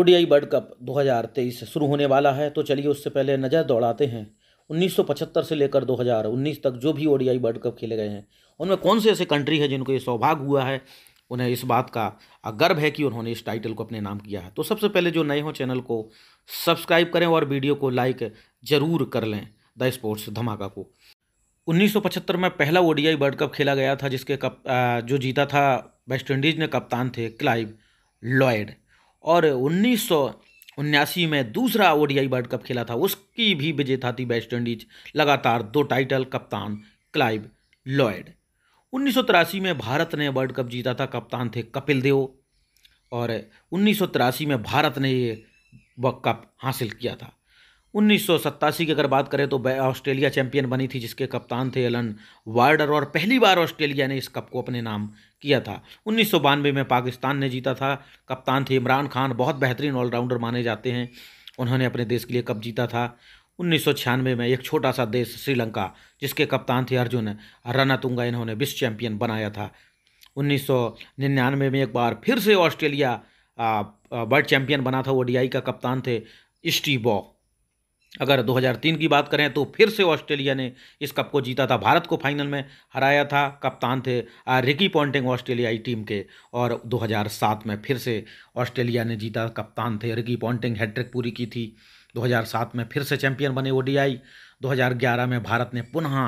ODI world cup 2023 शुरू होने वाला है तो चलिए उससे पहले नज़र दौड़ाते हैं 1975 से लेकर 2019 तक जो भी ओडीआई वर्ल्ड कप खेले गए हैं उनमें कौन से ऐसे कंट्री हैं जिनको ये सौभाग्य हुआ है उन्हें इस बात का गर्व है कि उन्होंने इस टाइटल को अपने नाम किया है तो सबसे पहले जो नए हों चैनल को सब्सक्राइब करें और वीडियो को लाइक ज़रूर कर लें द स्पोर्ट्स धमाका को 1975 में पहला ओडीआई वर्ल्ड कप खेला गया था जिसके कप जो जीता था वेस्ट इंडीज़ ने कप्तान थे क्लाइव लॉयड और उन्नीस उन्यासी में दूसरा ओडीआई वर्ल्ड कप खेला था उसकी भी विजेता थी वेस्ट इंडीज लगातार दो टाइटल कप्तान क्लाइव लॉयड उन्नीस में भारत ने वर्ल्ड कप जीता था कप्तान थे कपिल देव और उन्नीस में भारत ने ये कप हासिल किया था उन्नीस की अगर बात करें तो ऑस्ट्रेलिया चैंपियन बनी थी जिसके कप्तान थे एलन वार्डर और पहली बार ऑस्ट्रेलिया ने इस कप को अपने नाम किया था उन्नीस में पाकिस्तान ने जीता था कप्तान थे इमरान खान बहुत बेहतरीन ऑलराउंडर माने जाते हैं उन्होंने अपने देश के लिए कप जीता था उन्नीस में एक छोटा सा देश श्रीलंका जिसके कप्तान थे अर्जुन रनातुंगा इन्होंने विश्व चैंपियन बनाया था उन्नीस में एक बार फिर से ऑस्ट्रेलिया वर्ल्ड चैंपियन बना था ओडीआई का कप्तान थे स्टी बॉ अगर 2003 की बात करें तो फिर से ऑस्ट्रेलिया ने इस कप को जीता था भारत को फाइनल में हराया था कप्तान थे रिकी पॉन्टिंग ऑस्ट्रेलियाई टीम के और 2007 में फिर से ऑस्ट्रेलिया ने जीता कप्तान थे रिकी पॉन्टिंग हैट्रिक पूरी की थी 2007 में फिर से चैंपियन बने ओडीआई 2011 में भारत ने पुनः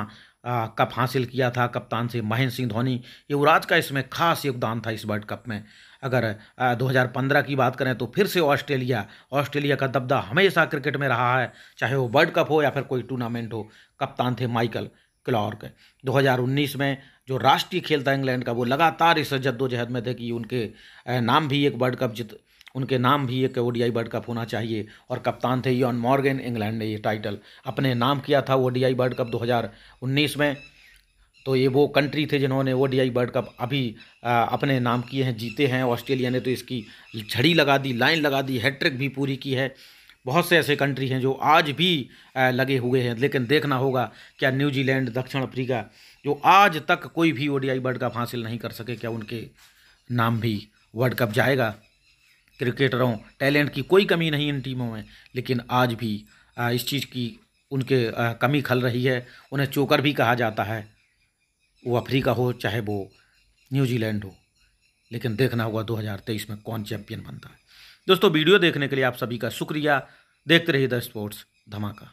कप हासिल किया था कप्तान से महेंद्र सिंह धोनी युवराज का इसमें खास योगदान था इस वर्ल्ड कप में अगर 2015 की बात करें तो फिर से ऑस्ट्रेलिया ऑस्ट्रेलिया का दबदा हमेशा क्रिकेट में रहा है चाहे वो वर्ल्ड कप हो या फिर कोई टूर्नामेंट हो कप्तान थे माइकल क्लॉर्क 2019 में जो राष्ट्रीय खेल था इंग्लैंड का वो लगातार इस जद्दोजहद में थे कि उनके नाम भी एक वर्ल्ड कप जित उनके नाम भी एक ओ डी वर्ल्ड कप होना चाहिए और कप्तान थे यॉन मॉर्गन इंग्लैंड ने ये टाइटल अपने नाम किया था ओ डी वर्ल्ड कप 2019 में तो ये वो कंट्री थे जिन्होंने O D I world cup अभी आ, अपने नाम किए हैं जीते हैं ऑस्ट्रेलिया ने तो इसकी झड़ी लगा दी लाइन लगा दी हैट्रिक भी पूरी की है बहुत से ऐसे कंट्री हैं जो आज भी आ, लगे हुए हैं लेकिन देखना होगा क्या न्यूजीलैंड दक्षिण अफ्रीका जो आज तक कोई भी O D I world cup हासिल नहीं कर सके क्या उनके नाम भी वर्ल्ड कप जाएगा क्रिकेटरों टैलेंट की कोई कमी नहीं इन टीमों में लेकिन आज भी इस चीज़ की उनके कमी खल रही है उन्हें चोकर भी कहा जाता है वो अफ्रीका हो चाहे वो न्यूजीलैंड हो लेकिन देखना होगा 2023 में कौन चैंपियन बनता है दोस्तों वीडियो देखने के लिए आप सभी का शुक्रिया देखते रहिए द स्पोर्ट्स धमाका